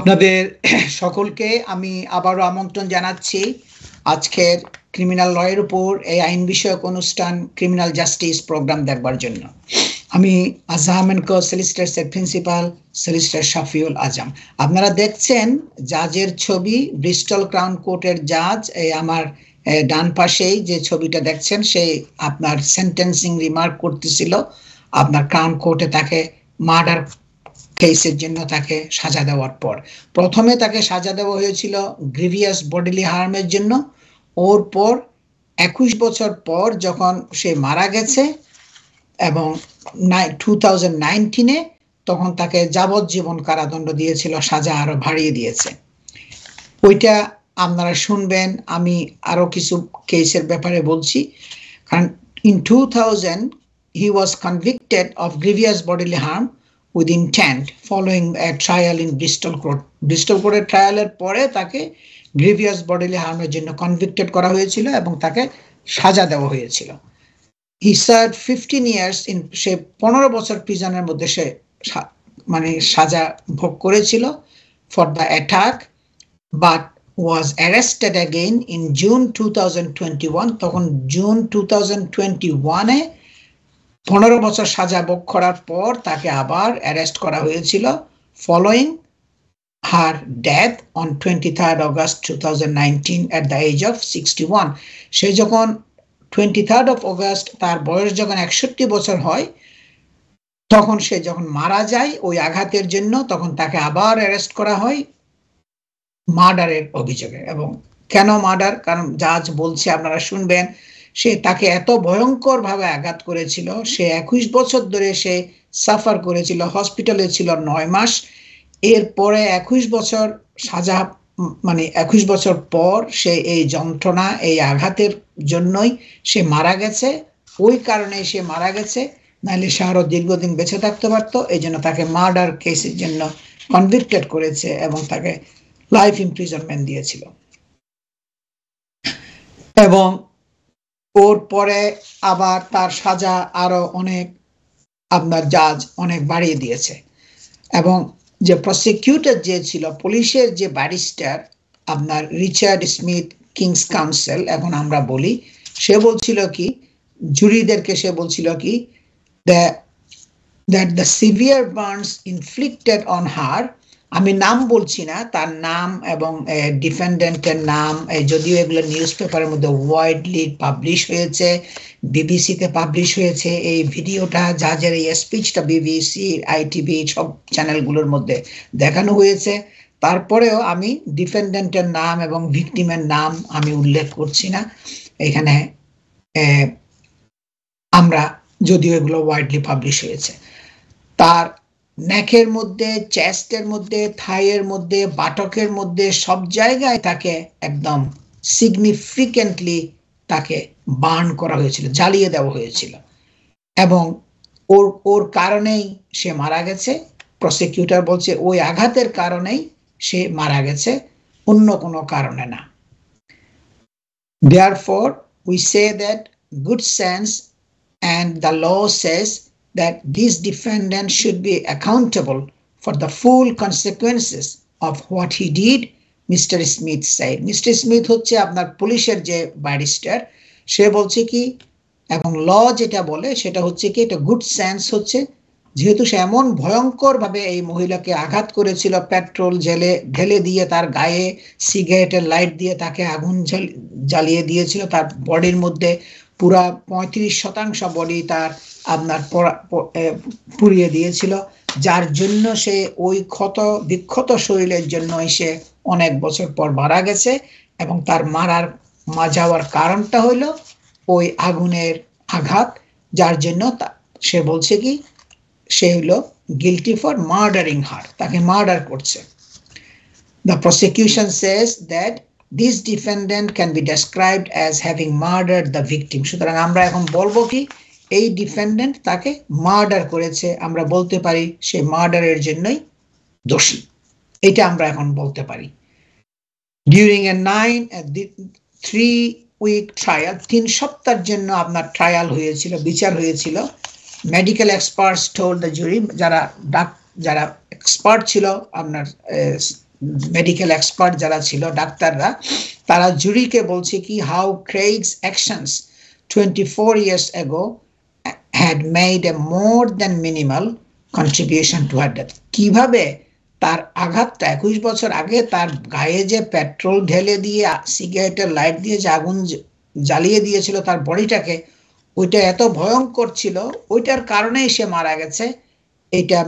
আপনাদের সকলকে আমি আবারও আমন্ত্রণ জানাচ্ছি আজকের ক্রিমিনাল লয়ের উপর এই আইন বিষয়ক অনুষ্ঠান ক্রিমিনাল জাস্টিস প্রোগ্রাম দেখবার জন্য আমি আজহামেনকো সলিসিটার সেট প্রিন্সিপাল সলিসিটার শাফিউল আজম আপনারা দেখছেন জাজের ছবি ব্রিস্টল ক্রাউন কোর্টের জাজ এই আমার ডান পাশেই যে ছবিটা দেখছেন সেই আপনার সেন্টেন্সিং রিমার্ক করতেছিল আপনার ক্রাউন কোর্টে তাকে মার্ডার কেসের জন্য তাকে সাজা দেওয়ার পর প্রথমে তাকে সাজা দেওয়া হয়েছিল গ্রিভিয়াস বডিলি হার্মের জন্য ওর পর একুশ বছর পর যখন সে মারা গেছে এবং টু থাউজেন্ড নাইনটিনে তখন তাকে যাবজ্জীবন কারাদণ্ড দিয়েছিল সাজা আরো বাড়িয়ে দিয়েছে ওইটা আপনারা শুনবেন আমি আরো কিছু কেসের ব্যাপারে বলছি কারণ in two thousand he was convicted of grievous bodily harm with intent following a trial in Bristol court Bristol কোর্টের ট্রায়ালের পরে তাকে গ্রিভিয়াস বডিলি হার্মের জন্য কনভিক্টেড করা হয়েছিল এবং তাকে সাজা দেওয়া হয়েছিল he serve fifteen years in সে পনেরো বছর প্রিজনের মধ্যে সে মানে সাজা ভোগ করেছিল for the attack but was arrested again in June two thousand twenty one তখন জুন টু থাউজেন্ড টোয়েন্টি ওয়ানে পনেরো বছর সাজা ভোগ করার পর তাকে আবার অ্যারেস্ট করা হয়েছিল following her death on twenty third August two thousand nineteen at the age of sixty one সে যখন টোয়েন্টি থার্ড অফ অগস্ট তার বয়স যখন একষট্টি বছর হয় তখন সে যখন মারা যায় ওই আঘাতের জন্য তখন তাকে আবার অ্যারেস্ট করা হয় মার্ডারের অভিযোগে এবং কেন মার্ডার কারণ জাজ বলছে আপনারা শুনবেন সে তাকে এত ভয়ঙ্কর ভাবে আঘাত করেছিল সে একুশ বছর ধরে সে সাফার করেছিল হসপিটালে ছিল নয় মাস এরপরে একুশ বছর সাজা মানে একুশ বছর পর সে এই যন্ত্রণা এই আঘাতের জন্যই সে মারা গেছে ওই কারণে সে মারা গেছে নাহলে সে আরো দীর্ঘদিন বেঁচে থাকতে পারত এই জন্য তাকে মার্ডার কেসের জন্য কনভিক্টেড করেছে এবং তাকে লাইফ ইমপ্রিজনমেন্ট দিয়েছিল এবং ওর পরে আবার তার সাজা আরো অনেক আপনার জাজ অনেক বাড়িয়ে দিয়েছে এবং যে প্রসিকিউটর যে ছিল পুলিশের যে ব্যারিস্টার আপনার রিচার্ড স্মিথ কিংস কাউন্সিল এখন আমরা বলি সে বলছিল কি জুরিদেরকে সে বলছিল কি the that the severe burns inflicted on her আমি নাম বলছি না তার নাম এবং ডিফেন্ডেন্টের নাম যদিও এগুলো নিউজ পেপারের মধ্যে ওয়াইডলি পাবলিশ হয়েছে বিবিসিতে পাবলিশ হয়েছে এই ভিডিওটা যা যার এই স্পিচটা বিবিসি আইটিভি সব চ্যানেলগুলোর মধ্যে দেখানো হয়েছে তারপরেও আমি ডিফেন্ডেন্টের নাম এবং ভিকটিমের নাম আমি উল্লেখ করছি না এখানে আমরা যদিও এগুলো ওয়াইডলি পাবলিশ হয়েছে তার নেকের মধ্যে চেস্টের মধ্যে থাইয়ের মধ্যে বাটকের মধ্যে সব জায়গায় তাকে একদম সিগনিফিকেন্টলি তাকে বার্ন করা হয়েছিল জ্বালিয়ে দেওয়া হয়েছিল এবং ওর ওর কারণেই সে মারা গেছে প্রসিকিউটর বলছে ওই আঘাতের কারণেই সে মারা গেছে অন্য কোনো কারণে না therefore we say that good sense and the law says that this defendant should be accountable for the full consequences of what he did mister Smith side mister Smith হচ্ছে আপনার পুলিশের যে ব্যারিস্টার সে বলছে কি এবং ল যেটা বলে সেটা হচ্ছে কি এটা গুড সেন্স হচ্ছে যেহেতু সে এমন ভয়ঙ্করভাবে এই মহিলাকে আঘাত করেছিল পেট্রোল জেলে ঢেলে দিয়ে তার গায়ে সিগারেটের লাইট দিয়ে তাকে আগুন জ্বালিয়ে দিয়েছিল তার বডির মধ্যে পুরা পঁয়ত্রিশ শতাংশ বডি তার আপনার পুড়িয়ে দিয়েছিল যার জন্য সে ওই ক্ষত বিক্ষত শরীরের জন্যই সে অনেক বছর পর মারা গেছে এবং তার মারার মা যাওয়ার কারণটা হইল ওই আগুনের আঘাত যার জন্য সে বলছে কি সে হইলো গিলটি ফর মার্ডারিং হার তাকে মার্ডার করছে the prosecution says that this defendant can be described as having murder the victim সুতরাং আমরা এখন বলবো কি এই ডিফেন্ডেন্ট তাকে মার্ডার করেছে আমরা বলতে পারি সে মার্ডারের জন্যই দোষী এটা আমরা এখন বলতে পারি during a nine three week trial তিন সপ্তাহের জন্য আপনার ট্রায়াল হয়েছিল বিচার হয়েছিল medical experts told the jury যারা ডাক যারা এক্সপার্ট ছিল আপনার মেডিকেল এক্সপার্ট যারা ছিল ডাক্তাররা তারা জুরিকে বলছে কি how Craig's actions twenty four years ago had made a more than minimal contribution toward death কিভাবে তার আঘাতটা একুশ বছর আগে তার গায়ে যে পেট্রোল ঢেলে দিয়ে সিগারেটের লাইট দিয়ে যে আগুন জ্বালিয়ে দিয়েছিল তার বডিটাকে ওইটা এত ভয়ঙ্কর ছিল ওইটার কারণেই সে মারা গেছে এটা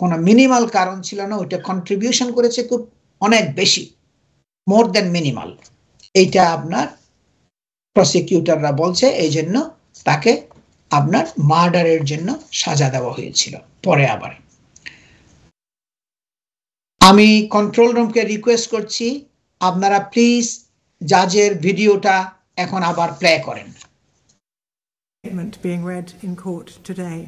কোনো মিনিমাল কারণ ছিল না ওইটা কন্ট্রিবিউশন করেছে খুব অনেক বেশি মোর দেন মিনিমাল এইটা আপনার প্রসিকিউটররা বলছে এই জন্য তাকে আপনার মার্ডারের জন্য সাজা দেওয়া হয়েছিল পরে আবার আমি কন্ট্রোল রুমকে রিকোয়েস্ট করছি আপনারা প্লিজ জাজের ভিডিওটা এখন আবার প্লে করেন being in court today.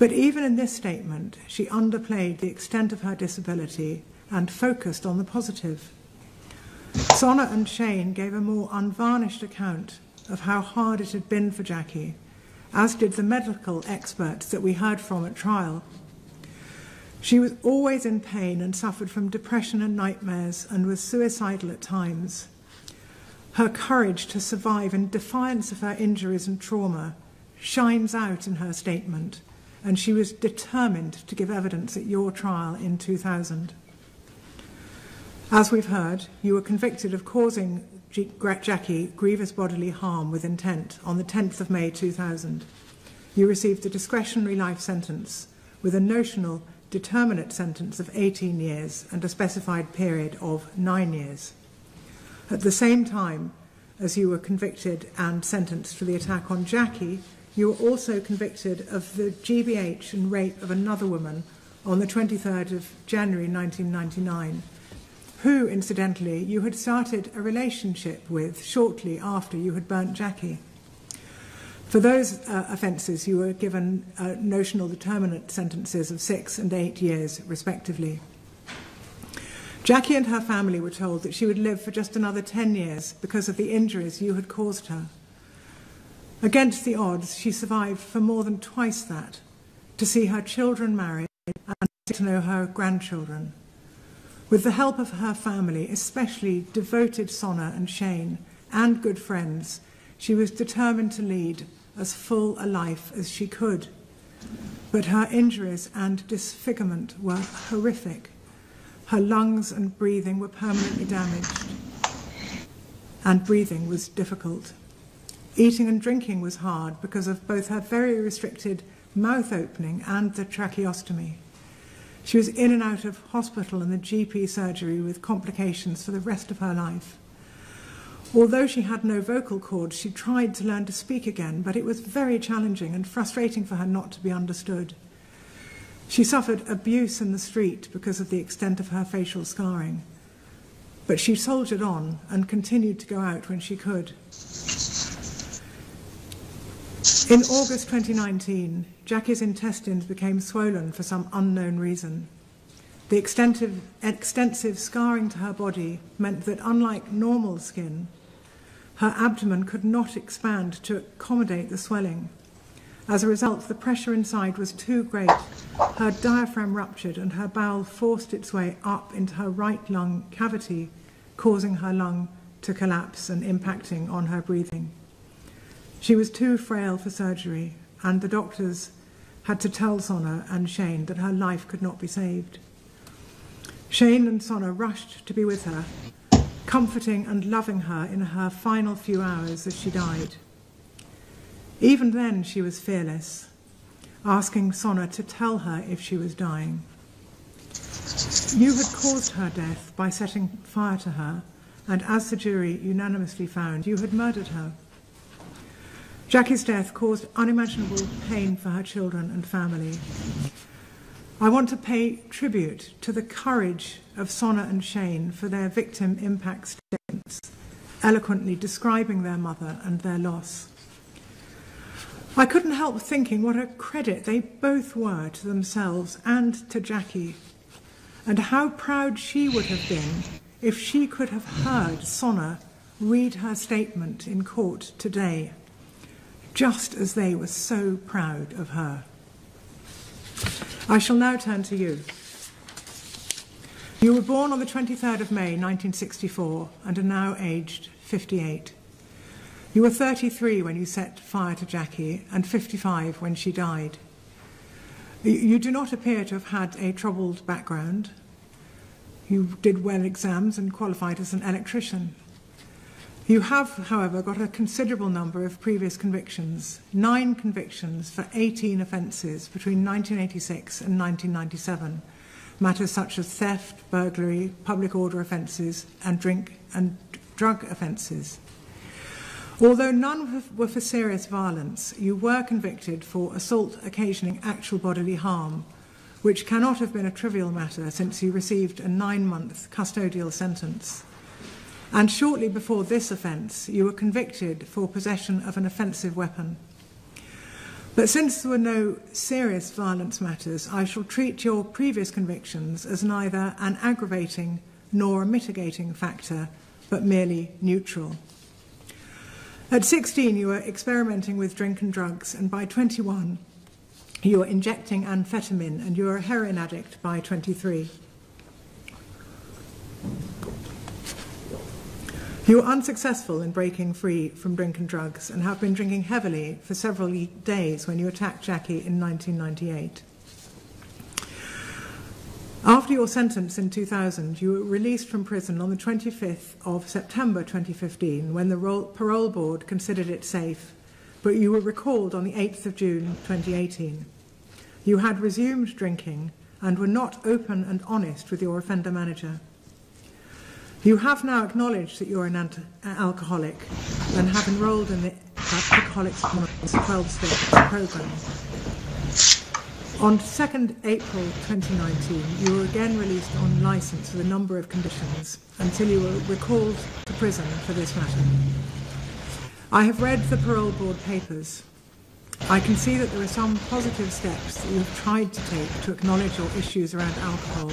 But even in this statement, she underplayed the extent of her disability and focused on the positive. Sonna and Shane gave a more unvarnished account of how hard it had been for Jackie, as did the medical experts that we heard from at trial. She was always in pain and suffered from depression and nightmares and was suicidal at times. Her courage to survive in defiance of her injuries and trauma shines out in her statement, and she was determined to give evidence at your trial in 2000. As we've heard, you were convicted of causing Jackie grievous bodily harm with intent on the 10th of May 2000. You received a discretionary life sentence with a notional determinate sentence of 18 years and a specified period of nine years. At the same time as you were convicted and sentenced for the attack on Jackie, you were also convicted of the GBH and rape of another woman on the 23rd of January 1999 who, incidentally, you had started a relationship with shortly after you had burnt Jackie. For those uh, offences, you were given uh, notional determinate sentences of six and eight years, respectively. Jackie and her family were told that she would live for just another 10 years because of the injuries you had caused her. Against the odds, she survived for more than twice that to see her children married and to know her grandchildren. With the help of her family, especially devoted Sonna and Shane, and good friends, she was determined to lead as full a life as she could. But her injuries and disfigurement were horrific. Her lungs and breathing were permanently damaged, and breathing was difficult. Eating and drinking was hard because of both her very restricted mouth opening and the tracheostomy. She was in and out of hospital and the GP surgery with complications for the rest of her life. Although she had no vocal cords, she tried to learn to speak again, but it was very challenging and frustrating for her not to be understood. She suffered abuse in the street because of the extent of her facial scarring. But she soldiered on and continued to go out when she could. In August 2019, Jackie's intestines became swollen for some unknown reason. The extensive, extensive scarring to her body meant that, unlike normal skin, her abdomen could not expand to accommodate the swelling. As a result, the pressure inside was too great. Her diaphragm ruptured and her bowel forced its way up into her right lung cavity, causing her lung to collapse and impacting on her breathing. She was too frail for surgery, and the doctors had to tell Sonna and Shane that her life could not be saved. Shane and Sonna rushed to be with her, comforting and loving her in her final few hours as she died. Even then, she was fearless, asking Sonna to tell her if she was dying. You had caused her death by setting fire to her, and as the jury unanimously found, you had murdered her. Jackie's death caused unimaginable pain for her children and family. I want to pay tribute to the courage of Sonna and Shane for their victim impact statements, eloquently describing their mother and their loss. I couldn't help thinking what a credit they both were to themselves and to Jackie, and how proud she would have been if she could have heard Sonna read her statement in court today just as they were so proud of her. I shall now turn to you. You were born on the 23rd of May 1964 and are now aged 58. You were 33 when you set fire to Jackie and 55 when she died. You do not appear to have had a troubled background. You did well exams and qualified as an electrician. You have, however, got a considerable number of previous convictions, nine convictions for 18 offences between 1986 and 1997, matters such as theft, burglary, public order offences, and drink and drug offences. Although none were for serious violence, you were convicted for assault occasioning actual bodily harm, which cannot have been a trivial matter since you received a nine month custodial sentence. And shortly before this offence, you were convicted for possession of an offensive weapon. But since there were no serious violence matters, I shall treat your previous convictions as neither an aggravating nor a mitigating factor, but merely neutral. At 16, you were experimenting with drink and drugs, and by 21, you were injecting amphetamine, and you were a heroin addict by 23. You were unsuccessful in breaking free from drink and drugs and have been drinking heavily for several days when you attacked Jackie in 1998. After your sentence in 2000, you were released from prison on the 25th of September 2015 when the parole board considered it safe, but you were recalled on the 8th of June 2018. You had resumed drinking and were not open and honest with your offender manager. You have now acknowledged that you're an, alcoholic and have enrolled in the Alcoholics Anonymous 12 step program. On 2nd April 2019, you were again released on license with a number of conditions until you were recalled to prison for this matter. I have read the parole board papers. I can see that there are some positive steps that you have tried to take to acknowledge your issues around alcohol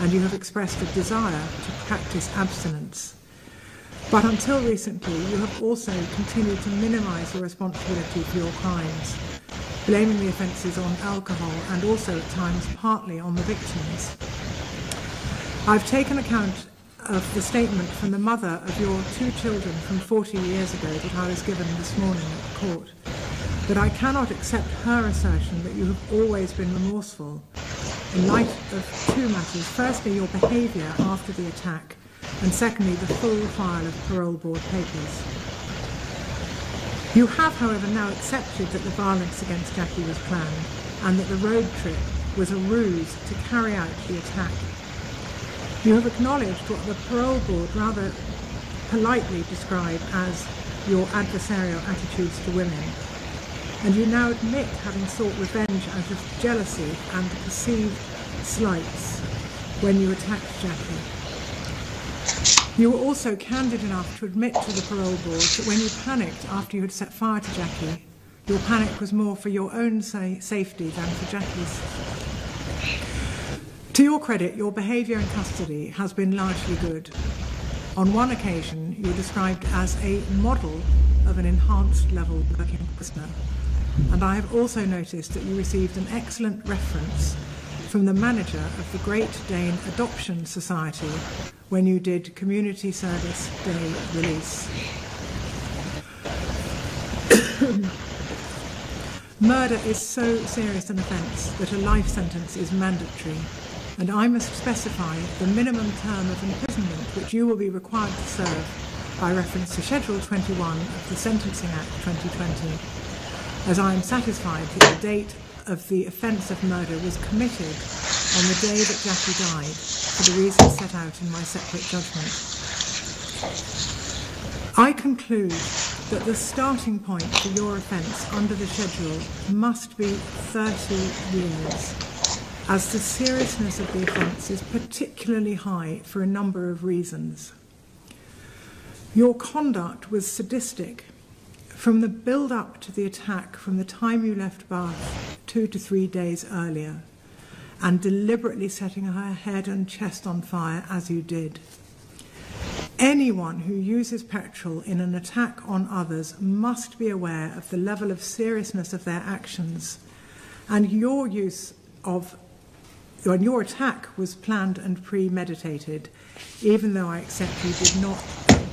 and you have expressed a desire to practice abstinence. But until recently, you have also continued to minimise your responsibility for your crimes, blaming the offences on alcohol and also at times partly on the victims. I've taken account of the statement from the mother of your two children from 40 years ago that I was given this morning at court, but I cannot accept her assertion that you have always been remorseful in light of two matters. Firstly, your behaviour after the attack, and secondly, the full file of parole board papers. You have, however, now accepted that the violence against Jackie was planned and that the road trip was a ruse to carry out the attack. You have acknowledged what the parole board rather politely described as your adversarial attitudes to women and you now admit having sought revenge out of jealousy and perceived slights when you attacked Jackie. You were also candid enough to admit to the parole board that when you panicked after you had set fire to Jackie, your panic was more for your own sa- safety than for Jackie's. To your credit, your behaviour in custody has been largely good. On one occasion, you were described as a model of an enhanced level working prisoner and I have also noticed that you received an excellent reference from the manager of the Great Dane Adoption Society when you did Community Service Day release. Murder is so serious an offence that a life sentence is mandatory, and I must specify the minimum term of imprisonment which you will be required to serve by reference to Schedule 21 of the Sentencing Act 2020 as I am satisfied that the date of the offence of murder was committed on the day that Jackie died for the reasons set out in my separate judgment. I conclude that the starting point for your offence under the schedule must be 30 years, as the seriousness of the offence is particularly high for a number of reasons. Your conduct was sadistic from the build up to the attack from the time you left Bath two to three days earlier, and deliberately setting her head and chest on fire as you did. Anyone who uses petrol in an attack on others must be aware of the level of seriousness of their actions, and your use of and your attack was planned and premeditated, even though I accept you did not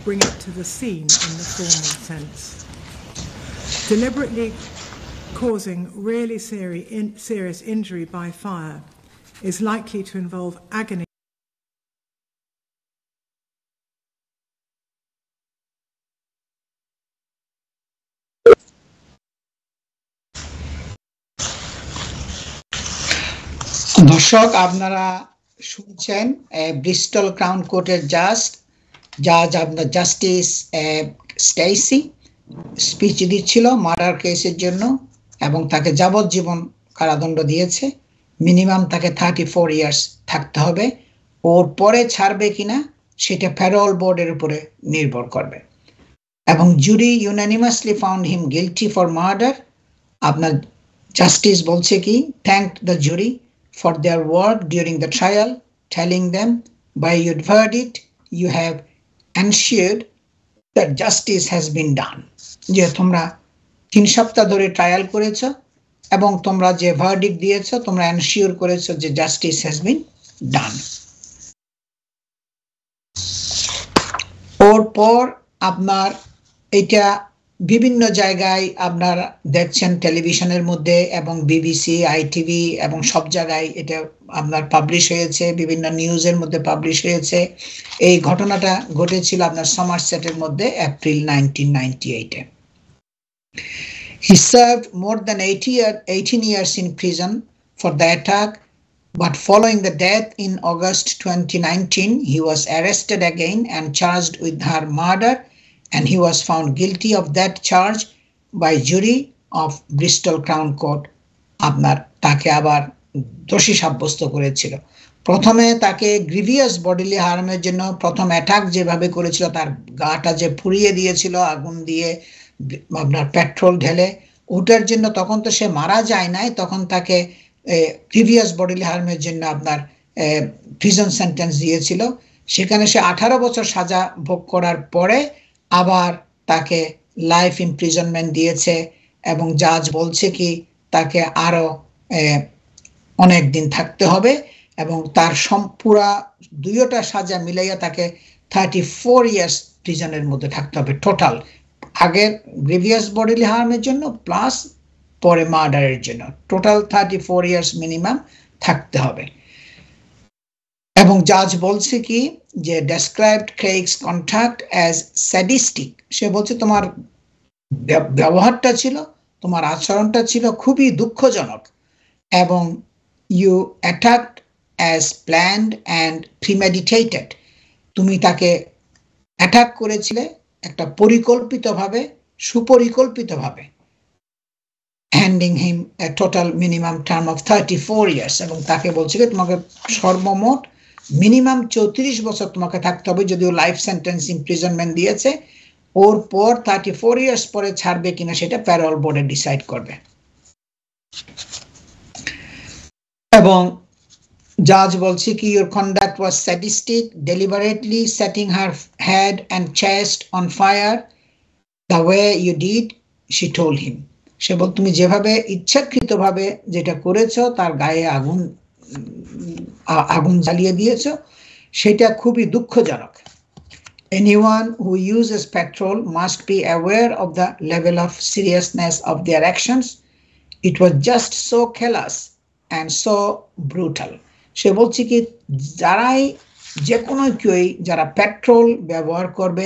bring it to the scene in the formal sense. Deliberately causing really serious injury by fire is likely to involve agony. দর্শক আপনারা শুনছেন Bristol crown কোর্টের just জাজ আপনার justice Stacey speech দিচ্ছিল murder কেসের জন্য এবং তাকে যাবজ্জীবন কারাদণ্ড দিয়েছে মিনিমাম তাকে থার্টি ফোর ইয়ার্স থাকতে হবে ওর পরে ছাড়বে কিনা সেটা প্যারোল বোর্ডের উপরে নির্ভর করবে এবং jury unanimously found him guilty for murder আপনার জাস্টিস বলছে কি thank the jury for their work during the trial telling them by your it you have ensured that justice has been done যে তোমরা তিন সপ্তাহ ধরে ট্রায়াল করেছ এবং তোমরা যে ভার্ডিক দিয়েছ তোমরা এনশিওর করেছ যে জাস্টিস হ্যাজ বিন ডান ওর পর আপনার এটা বিভিন্ন জায়গায় আপনার দেখছেন টেলিভিশনের মধ্যে এবং বিবিসি আইটিভি এবং সব জায়গায় এটা আপনার পাবলিশ হয়েছে বিভিন্ন নিউজের মধ্যে পাবলিশ হয়েছে এই ঘটনাটা ঘটেছিল আপনার সমার সেটের মধ্যে এপ্রিল নাইনটিন নাইনটি এইটে He served more than 80 year, 18 years in prison for the attack, but following the death in August 2019, he was arrested again and charged with her murder, and he was found guilty of that charge by jury of Bristol Crown Court আপনার তাকে আবার দোষী সাব্যস্ত করেছিল প্রথমে তাকে grievous bodily হার্মের জন্য প্রথম অ্যাটাক যেভাবে করেছিল তার গাটা যে ফুরিয়ে দিয়েছিল আগুন দিয়ে আপনার পেট্রোল ঢেলে ওটার জন্য তখন তো সে মারা যায় নাই তখন তাকে প্রিভিয়াস বডিলি হার্মের জন্য আপনার প্রিজন সেন্টেন্স দিয়েছিল সেখানে সে আঠারো বছর সাজা ভোগ করার পরে আবার তাকে লাইফ ইমপ্রিজনমেন্ট দিয়েছে এবং জাজ বলছে কি তাকে আরও অনেক দিন থাকতে হবে এবং তার সম্পূরা দুইটা সাজা মিলাইয়া তাকে থার্টি ফোর ইয়ার্স প্রিজনের মধ্যে থাকতে হবে টোটাল আগের গ্রিভিয়াস বডিলি হার্মের জন্য প্লাস পরে মার্ডারের জন্য total thirty four years minimum থাকতে হবে এবং জাজ বলছে কি যে described Craig's conduct as sadistic সে বলছে তোমার ব্যবহারটা ছিল তোমার আচরণটা ছিল খুবই দুঃখজনক এবং you attacked as planned and premeditated তুমি তাকে অ্যাটাক করেছিলে একটা পরিকল্পিতভাবে সুপরিকল্পিতভাবে handing him total minimum term of thirty four years এবং তাকে বলছে যে তোমাকে সর্বমোট মিনিমাম চৌত্রিশ বছর তোমাকে থাকতে হবে যদিও লাইফ সেন্টেন্স ইমপ্রিজনমেন্ট দিয়েছে ওর পর থার্টি ফোর ইয়ার্স পরে ছাড়বে কিনা সেটা প্যারল বোর্ডে ডিসাইড করবে এবং জাজ বলছে কি your conduct was sadistic deliberately setting her head and chest on fire the way you did she told him সে বল তুমি যেভাবে ইচ্ছাকৃতভাবে যেটা করেছ তার গায়ে আগুন আগুন জ্বালিয়ে দিয়েছ সেটা খুবই দুঃখজনক Anyone who uses petrol must be aware of the level of seriousness of their actions. It was just so callous and so brutal. সে বলছে কি যারাই যে কোনো কেউই যারা পেট্রোল ব্যবহার করবে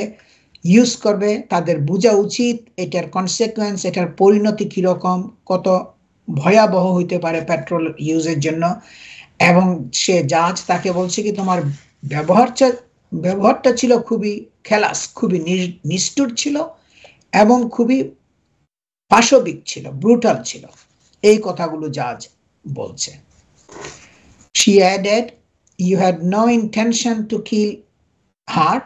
ইউজ করবে তাদের বোঝা উচিত এটার কনসিকুয়েন্স এটার পরিণতি কীরকম কত ভয়াবহ হইতে পারে পেট্রোল ইউজের জন্য এবং সে জাহাজ তাকে বলছে কি তোমার ব্যবহারটা ব্যবহারটা ছিল খুবই খেলাস খুবই নিষ্ঠুর ছিল এবং খুবই পাশবিক ছিল ব্রুটাল ছিল এই কথাগুলো জাহাজ বলছে She added, You had no intention to kill her,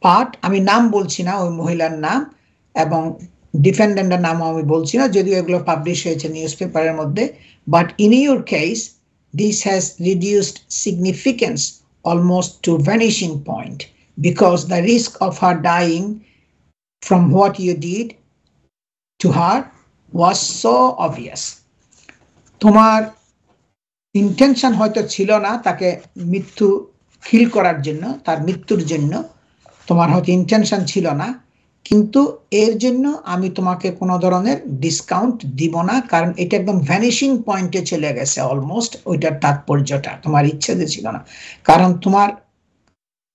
but I mean, Nam Bolchina, Muhilan Nam, among defendant and Namami Bolchina, Jodioglo published a newspaper, but in your case, this has reduced significance almost to vanishing point because the risk of her dying from what you did to her was so obvious. Intention হয়তো ছিল না তাকে মৃত্যু খিল করার জন্য তার মৃত্যুর জন্য তোমার হয়তো ইন্টেনশন ছিল না কিন্তু এর জন্য আমি তোমাকে কোনো ধরনের ডিসকাউন্ট দিব না কারণ এটা একদম ভ্যানিশিং পয়েন্টে চলে গেছে অলমোস্ট ওইটার তাৎপর্যটা তোমার ইচ্ছেতে ছিল না কারণ তোমার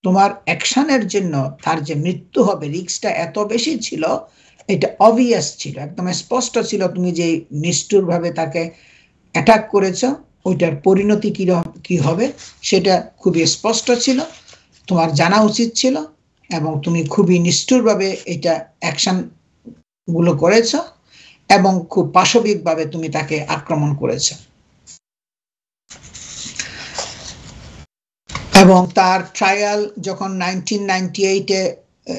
তোমার অ্যাকশনের জন্য তার যে মৃত্যু হবে রিক্সটা এত বেশি ছিল এটা অবভিয়াস ছিল একদম স্পষ্ট ছিল তুমি যে নিষ্ঠুরভাবে তাকে অ্যাটাক করেছো ওইটার পরিণতি কি কি হবে সেটা খুবই স্পষ্ট ছিল তোমার জানা উচিত ছিল এবং তুমি খুবই নিষ্ঠুরভাবে এটা অ্যাকশন গুলো করেছ এবং খুব পাশবিকভাবে তুমি তাকে আক্রমণ করেছ এবং তার ট্রায়াল যখন নাইনটিন নাইনটি এইটে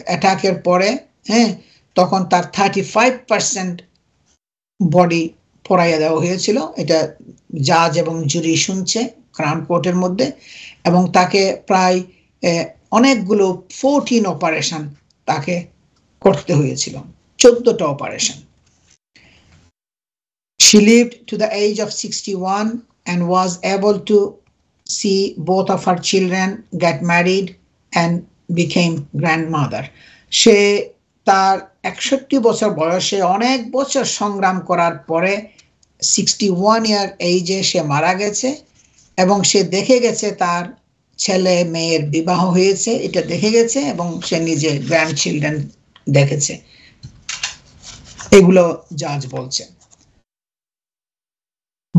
অ্যাটাকের পরে হ্যাঁ তখন তার থার্টি ফাইভ পার্সেন্ট বডি পড়াইয়া দেওয়া হয়েছিল এটা জাজ এবং জুরি শুনছে ক্রাম কোর্টের মধ্যে এবং তাকে প্রায় অনেকগুলো ফোরটিন অপারেশন তাকে করতে হয়েছিল চোদ্দটা operation She to the age of sixty one and was able to see both of her children get married and became grandmother সে তার একষট্টি বছর বয়সে অনেক বছর সংগ্রাম করার পরে সিক্সটি ওয়ান ইয়ার এইজে সে মারা গেছে এবং সে দেখে গেছে তার ছেলে মেয়ের বিবাহ হয়েছে এটা দেখে গেছে এবং সে নিজে গ্র্যান্ড চিলড্রেন দেখেছে এগুলো জাজ বলছেন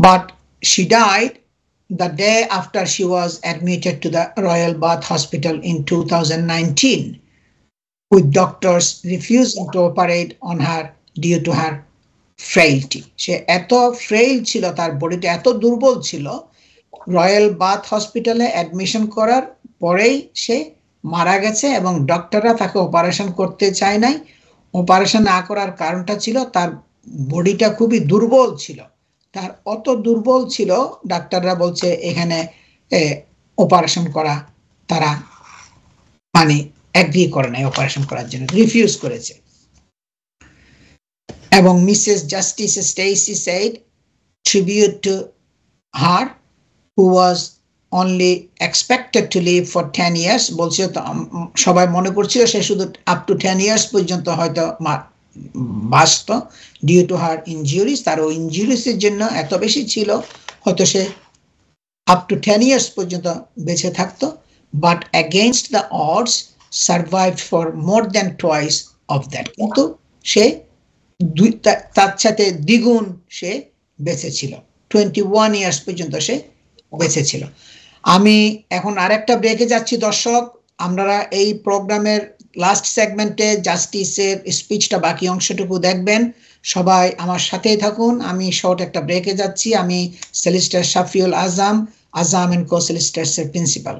but she died the day after she was admitted to the Royal Bath Hospital in 2019, with doctors refusing to operate on her due to her frailty সে এত ফ্রেইল ছিল তার বডিটা এত দুর্বল ছিল রয়্যাল বাথ হসপিটালে অ্যাডমিশন করার পরেই সে মারা গেছে এবং ডক্টররা তাকে অপারেশন করতে চায় নাই অপারেশন না করার কারণটা ছিল তার বডিটা খুবই দুর্বল ছিল তার অত দুর্বল ছিল ডাক্তাররা বলছে এখানে অপারেশন করা তারা মানে অ্যাগ্রি করে নাই অপারেশন করার জন্য রিফিউজ করেছে এবং Mrs justice Stacey said tribute to her who was only expected to live for ten years বলছিল সবাই মনে করছিল সে শুধু আপ টু টেন ইয়ার্স পর্যন্ত হয়তো বাঁচত ডিউ টু হার ইঞ্জুরিস তার ওই ইঞ্জুরিসের জন্য এত বেশি ছিল হয়তো সে আপ টু টেন ইয়ার্স পর্যন্ত বেঁচে থাকতো but against the odds survive for more than twice of that কিন্তু সে দুই তার সাথে দ্বিগুণ সে বেঁচে ছিল টোয়েন্টি ওয়ান ইয়ার্স পর্যন্ত সে বেঁচে ছিল আমি এখন আরেকটা ব্রেকে যাচ্ছি দর্শক আপনারা এই প্রোগ্রামের লাস্ট সেগমেন্টে জাস্টিসের স্পিচটা বাকি অংশটুকু দেখবেন সবাই আমার সাথেই থাকুন আমি শর্ট একটা ব্রেকে যাচ্ছি আমি solicitor Shafiul Azam Azam and co সেলিস্টার্সের প্রিন্সিপাল